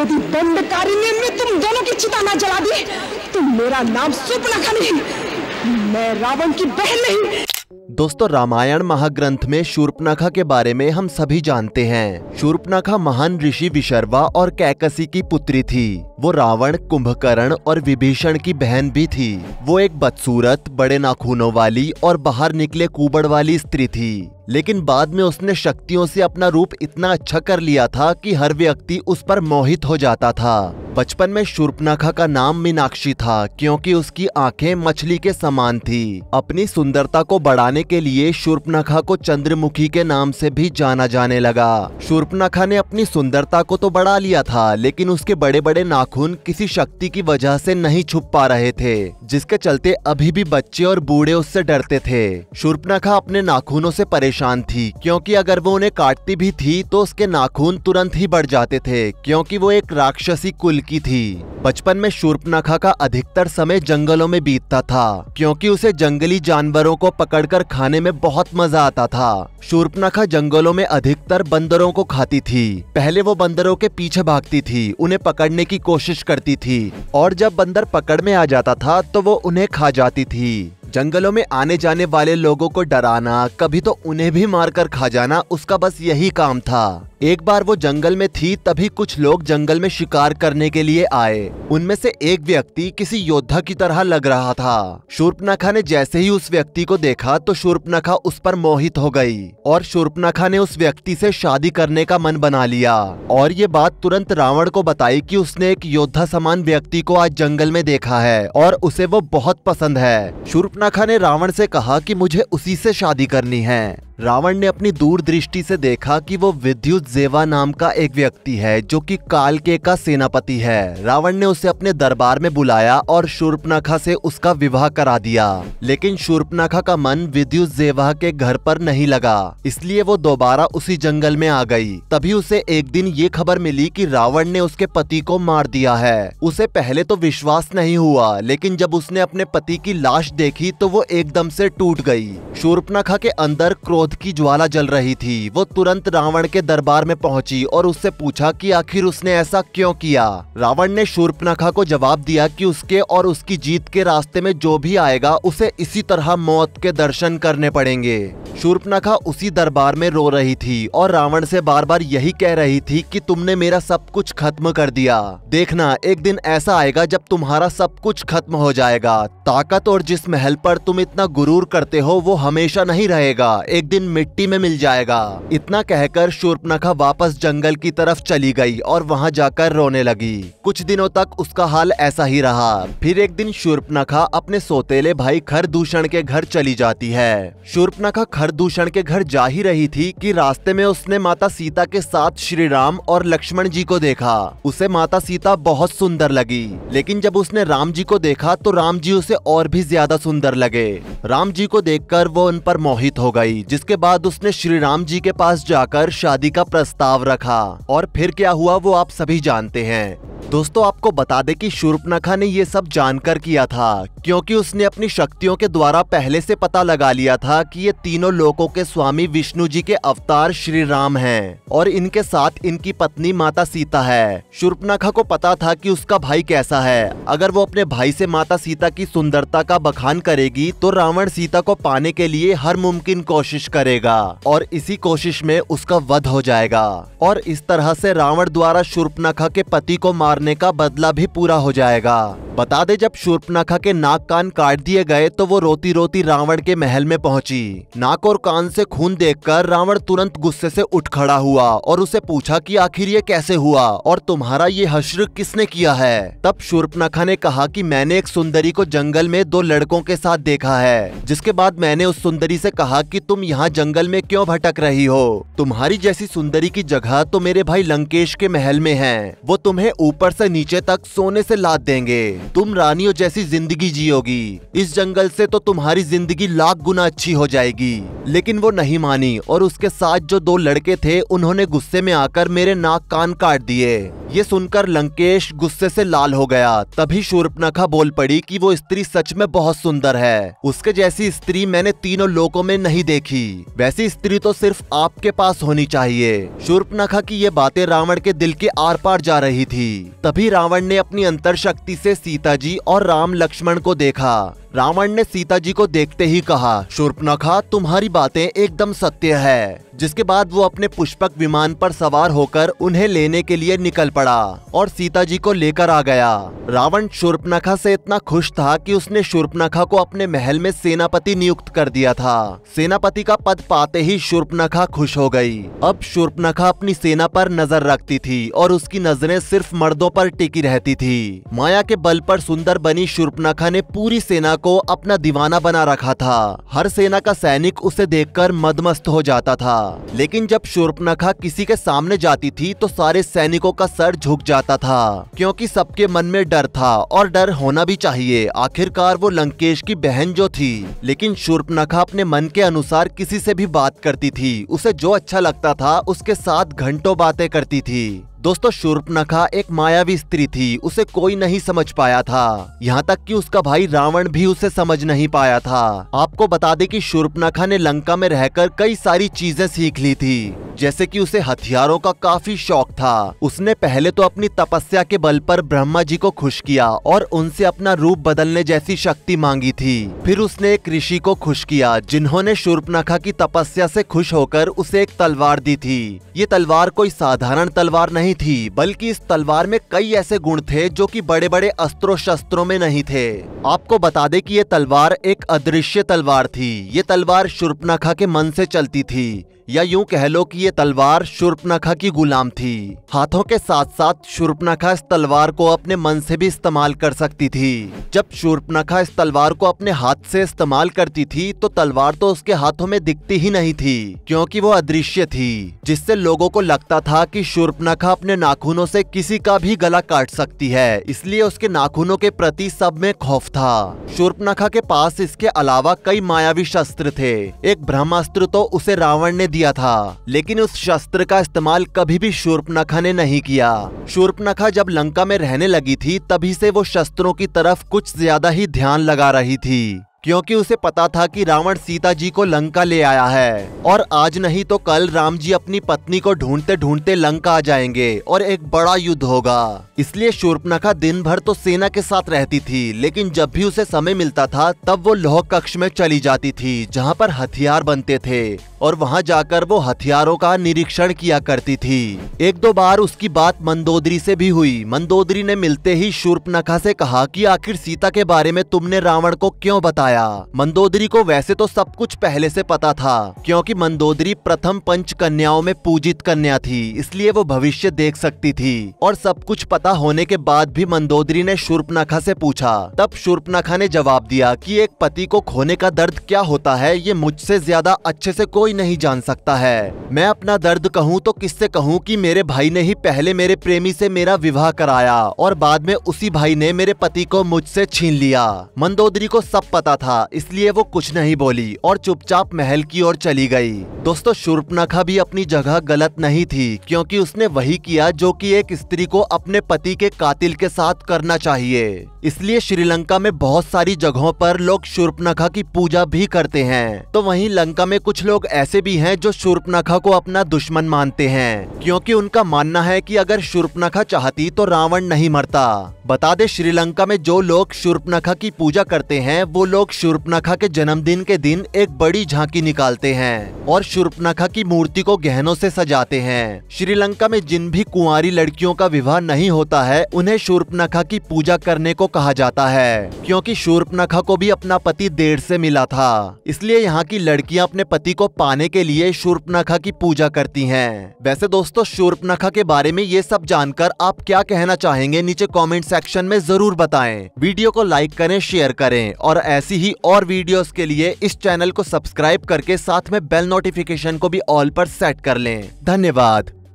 यदि दंडकारिणी में तुम दोनों की चिता ना जला दी तो मेरा नाम सुपनखा नहीं मैं रावण की बहन नहीं दोस्तों रामायण महाग्रंथ में शूर्पनखा के बारे में हम सभी जानते हैं शूर्पनखा महान ऋषि विशर्वा और कैकसी की पुत्री थी वो रावण कुंभकर्ण और विभीषण की बहन भी थी वो एक बदसूरत बड़े नाखूनों वाली और बाहर निकले कुबड़ वाली स्त्री थी लेकिन बाद में उसने शक्तियों से अपना रूप इतना अच्छा कर लिया था कि हर व्यक्ति उस पर मोहित हो जाता था बचपन में शूर्पनाखा का नाम मीनाक्षी था क्योंकि उसकी आंखें मछली के समान थी अपनी सुंदरता को बढ़ाने के लिए शूर्पनाखा को चंद्रमुखी के नाम से भी जाना जाने लगा शूर्पनाखा ने अपनी सुंदरता को तो बढ़ा लिया था लेकिन उसके बड़े बड़े नाखून किसी शक्ति की वजह से नहीं छुप पा रहे थे जिसके चलते अभी भी बच्चे और बूढ़े उससे डरते थे शूर्पनाखा अपने नाखूनों से परेशान परेशान थी क्योंकि अगर वो उन्हें काटती भी थी तो उसके नाखून तुरंत ही बढ़ जाते थे क्योंकि वो एक राक्षसी कुल की थी बचपन में शूर्पनखा का अधिकतर समय जंगलों में बीतता था क्योंकि उसे जंगली जानवरों को पकड़कर खाने में बहुत मजा आता था शूर्पनखा जंगलों में अधिकतर बंदरों को खाती थी पहले वो बंदरों के पीछे भागती थी उन्हें पकड़ने की कोशिश करती थी और जब बंदर पकड़ में आ जाता था तो वो उन्हें खा जाती थी जंगलों में आने जाने वाले लोगों को डराना कभी तो उन्हें भी मारकर खा जाना उसका बस यही काम था एक बार वो जंगल में थी तभी कुछ लोग जंगल में शिकार करने के लिए आए उनमें से एक व्यक्ति किसी योद्धा की तरह लग रहा था शूर्पनखा ने जैसे ही उस व्यक्ति को देखा तो शूर्पनखा उस पर मोहित हो गई और शूर्पनखा ने उस व्यक्ति से शादी करने का मन बना लिया और ये बात तुरंत रावण को बताई की उसने एक योद्धा समान व्यक्ति को आज जंगल में देखा है और उसे वो बहुत पसंद है शूर्पनखा ने रावण से कहा की मुझे उसी से शादी करनी है रावण ने अपनी दूरदृष्टि से देखा कि वो विद्युत जेवा नाम का एक व्यक्ति है जो कि कालके का सेनापति है रावण ने उसे अपने दरबार में बुलाया और शूर्पनाखा से उसका विवाह करा दिया लेकिन शूर्पनाखा का मन विद्युत जेवा के घर पर नहीं लगा इसलिए वो दोबारा उसी जंगल में आ गई तभी उसे एक दिन ये खबर मिली की रावण ने उसके पति को मार दिया है उसे पहले तो विश्वास नहीं हुआ लेकिन जब उसने अपने पति की लाश देखी तो वो एकदम से टूट गई शूर्पनाखा के अंदर क्रोध क्रोध की ज्वाला जल रही थी वो तुरंत रावण के दरबार में पहुंची और उससे पूछा कि आखिर उसने ऐसा क्यों किया रावण ने शूर्पनखा को जवाब दिया कि उसके और उसकी जीत के रास्ते में जो भी आएगा उसे इसी तरह मौत के दर्शन करने पड़ेंगे शूर्पनखा उसी दरबार में रो रही थी और रावण से बार बार यही कह रही थी कि तुमने मेरा सब कुछ खत्म कर दिया देखना एक दिन ऐसा आएगा जब तुम्हारा सब कुछ खत्म हो जाएगा ताकत और जिस महल पर तुम इतना गुरूर करते हो वो हमेशा नहीं रहेगा एक दिन दिन मिट्टी में मिल जाएगा इतना कहकर शूर्पनखा वापस जंगल की तरफ चली गई और वहाँ जाकर रोने लगी कुछ दिनों तक उसका हाल ऐसा ही रहा फिर एक दिन शूर्पनखा अपने सोतेले भाई खरदूषण के घर चली जाती है शूर्पनखा खरदूषण के घर जा ही रही थी की रास्ते में उसने माता सीता के साथ श्री राम और लक्ष्मण जी को देखा उसे माता सीता बहुत सुंदर लगी लेकिन जब उसने राम जी को देखा तो राम जी उसे और भी ज्यादा सुंदर लगे राम जी को देखकर वो उन पर मोहित हो गई जिस इसके बाद उसने श्री राम जी के पास जाकर शादी का प्रस्ताव रखा और फिर क्या हुआ वो आप सभी जानते हैं दोस्तों आपको बता दें कि शूर्पनखा ने ये सब जानकर किया था क्योंकि उसने अपनी शक्तियों के द्वारा पहले से पता लगा लिया था कि ये तीनों लोगों के स्वामी विष्णु जी के अवतार श्री राम है और इनके साथ इनकी पत्नी माता सीता है शूर्पनखा को पता था कि उसका भाई कैसा है अगर वो अपने भाई से माता सीता की सुंदरता का बखान करेगी तो रावण सीता को पाने के लिए हर मुमकिन कोशिश करेगा और इसी कोशिश में उसका वध हो जाएगा और इस तरह से रावण द्वारा शूर्पनखा के पति को मार मारने का बदला भी पूरा हो जाएगा बता दे जब शूर्पनखा के नाक कान काट दिए गए तो वो रोती रोती रावण के महल में पहुंची नाक और कान से खून देखकर रावण तुरंत गुस्से से उठ खड़ा हुआ और उसे पूछा कि आखिर ये कैसे हुआ और तुम्हारा ये हश्र किसने किया है तब शूर्पनखा ने कहा कि मैंने एक सुंदरी को जंगल में दो लड़कों के साथ देखा है जिसके बाद मैंने उस सुंदरी ऐसी कहा की तुम यहाँ जंगल में क्यों भटक रही हो तुम्हारी जैसी सुंदरी की जगह तो मेरे भाई लंकेश के महल में है वो तुम्हें ऊपर ऊपर से नीचे तक सोने से लाद देंगे तुम रानियों जैसी जिंदगी जियोगी इस जंगल से तो तुम्हारी जिंदगी लाख गुना अच्छी हो जाएगी लेकिन वो नहीं मानी और उसके साथ जो दो लड़के थे उन्होंने गुस्से में आकर मेरे नाक कान काट दिए ये सुनकर लंकेश गुस्से से लाल हो गया तभी शूर्पनखा बोल पड़ी कि वो स्त्री सच में बहुत सुंदर है उसके जैसी स्त्री मैंने तीनों लोगों में नहीं देखी वैसी स्त्री तो सिर्फ आपके पास होनी चाहिए शूर्पनखा की ये बातें रावण के दिल के आर पार जा रही थी तभी रावण ने अपनी अंतर शक्ति से सीता जी और राम लक्ष्मण को देखा रावण ने सीता जी को देखते ही कहा शूर्पनखा तुम्हारी बातें एकदम सत्य है जिसके बाद वो अपने पुष्पक विमान पर सवार होकर उन्हें लेने के लिए निकल पड़ा और सीता जी को लेकर आ गया रावण शूर्पनखा से इतना खुश था कि उसने शूर्पनखा को अपने महल में सेनापति नियुक्त कर दिया था सेनापति का पद पाते ही शूर्पनखा खुश हो गई अब शूर्पनखा अपनी सेना पर नजर रखती थी और उसकी नजरें सिर्फ मर्दों पर टिकी रहती थी माया के बल पर सुंदर बनी शूर्पनखा ने पूरी सेना को अपना दीवाना बना रखा था हर सेना का सैनिक उसे देखकर मदमस्त हो जाता था लेकिन जब शूर्पनखा किसी के सामने जाती थी तो सारे सैनिकों का सर झुक जाता था क्योंकि सबके मन में डर था और डर होना भी चाहिए आखिरकार वो लंकेश की बहन जो थी लेकिन शूर्पनखा अपने मन के अनुसार किसी से भी बात करती थी उसे जो अच्छा लगता था उसके साथ घंटों बातें करती थी दोस्तों शूर्पनखा एक मायावी स्त्री थी उसे कोई नहीं समझ पाया था यहाँ तक कि उसका भाई रावण भी उसे समझ नहीं पाया था आपको बता दें कि शूर्पनखा ने लंका में रहकर कई सारी चीजें सीख ली थी जैसे कि उसे हथियारों का काफी शौक था उसने पहले तो अपनी तपस्या के बल पर ब्रह्मा जी को खुश किया और उनसे अपना रूप बदलने जैसी शक्ति मांगी थी फिर उसने एक ऋषि को खुश किया जिन्होंने शूर्पनखा की तपस्या से खुश होकर उसे एक तलवार दी थी ये तलवार कोई साधारण तलवार नहीं थी बल्कि इस तलवार में कई ऐसे गुण थे जो कि बड़े बड़े अस्त्रों शस्त्रों में नहीं थे आपको बता दें कि ये तलवार एक अदृश्य तलवार थी ये तलवार शुर्पनखा के मन से चलती थी या यूं कह लो कि ये तलवार शुर्पनखा की गुलाम थी हाथों के साथ साथ शुर्पनखा इस तलवार को अपने मन से भी इस्तेमाल कर सकती थी जब शुर्पनखा इस तलवार को अपने हाथ से इस्तेमाल करती थी तो तलवार तो उसके हाथों में दिखती ही नहीं थी क्योंकि वो अदृश्य थी जिससे लोगों को लगता था कि शुर्पनखा अपने नाखूनों से किसी का भी गला काट सकती है इसलिए उसके नाखूनों के प्रति सब में खौफ था शुर्पनखा के पास इसके अलावा कई मायावी शस्त्र थे एक ब्रह्मास्त्र तो उसे रावण ने दिया था लेकिन उस शस्त्र का इस्तेमाल कभी भी शूर्पनखा ने नहीं किया शूर्पनखा जब लंका में रहने लगी थी तभी से वो शस्त्रों की तरफ कुछ ज्यादा ही ध्यान लगा रही थी क्योंकि उसे पता था कि रावण सीता जी को लंका ले आया है और आज नहीं तो कल राम जी अपनी पत्नी को ढूंढते ढूंढते लंका आ जाएंगे और एक बड़ा युद्ध होगा इसलिए शूर्पनखा दिन भर तो सेना के साथ रहती थी लेकिन जब भी उसे समय मिलता था तब वो लोह कक्ष में चली जाती थी जहाँ पर हथियार बनते थे और वहाँ जाकर वो हथियारों का निरीक्षण किया करती थी एक दो बार उसकी बात मंदोदरी से भी हुई मंदोदरी ने मिलते ही शूर्पनखा से कहा कि आखिर सीता के बारे में तुमने रावण को क्यों बताया बताया मंदोदरी को वैसे तो सब कुछ पहले से पता था क्योंकि मंदोदरी प्रथम पंच कन्याओं में पूजित कन्या थी इसलिए वो भविष्य देख सकती थी और सब कुछ पता होने के बाद भी मंदोदरी ने शूर्पनाखा से पूछा तब शूर्पनाखा ने जवाब दिया कि एक पति को खोने का दर्द क्या होता है ये मुझसे ज्यादा अच्छे से कोई नहीं जान सकता है मैं अपना दर्द कहूँ तो किससे कहूँ की मेरे भाई ने ही पहले मेरे प्रेमी से मेरा विवाह कराया और बाद में उसी भाई ने मेरे पति को मुझसे छीन लिया मंदोदरी को सब पता था था इसलिए वो कुछ नहीं बोली और चुपचाप महल की ओर चली गई दोस्तों शूर्पनखा भी अपनी जगह गलत नहीं थी क्योंकि उसने वही किया जो कि एक स्त्री को अपने पति के कातिल के साथ करना चाहिए इसलिए श्रीलंका में बहुत सारी जगहों पर लोग शूर्पनखा की पूजा भी करते हैं तो वहीं लंका में कुछ लोग ऐसे भी हैं जो शूर्पनखा को अपना दुश्मन मानते हैं क्योंकि उनका मानना है कि अगर शूर्पनखा चाहती तो रावण नहीं मरता बता दे श्रीलंका में जो लोग शूर्पनखा की पूजा करते हैं वो लोग लोग शूर्पनखा के जन्मदिन के दिन एक बड़ी झांकी निकालते हैं और शूर्पनखा की मूर्ति को गहनों से सजाते हैं श्रीलंका में जिन भी कुंवारी लड़कियों का विवाह नहीं होता है उन्हें शूर्पनखा की पूजा करने को कहा जाता है क्योंकि शूर्पनखा को भी अपना पति देर से मिला था इसलिए यहाँ की लड़कियाँ अपने पति को पाने के लिए शूर्पनखा की पूजा करती है वैसे दोस्तों शूर्पनखा के बारे में ये सब जानकर आप क्या कहना चाहेंगे नीचे कॉमेंट सेक्शन में जरूर बताए वीडियो को लाइक करें शेयर करें और ऐसी ऐसी ही और वीडियोस के लिए इस चैनल को सब्सक्राइब करके साथ में बेल नोटिफिकेशन को भी ऑल पर सेट कर लें धन्यवाद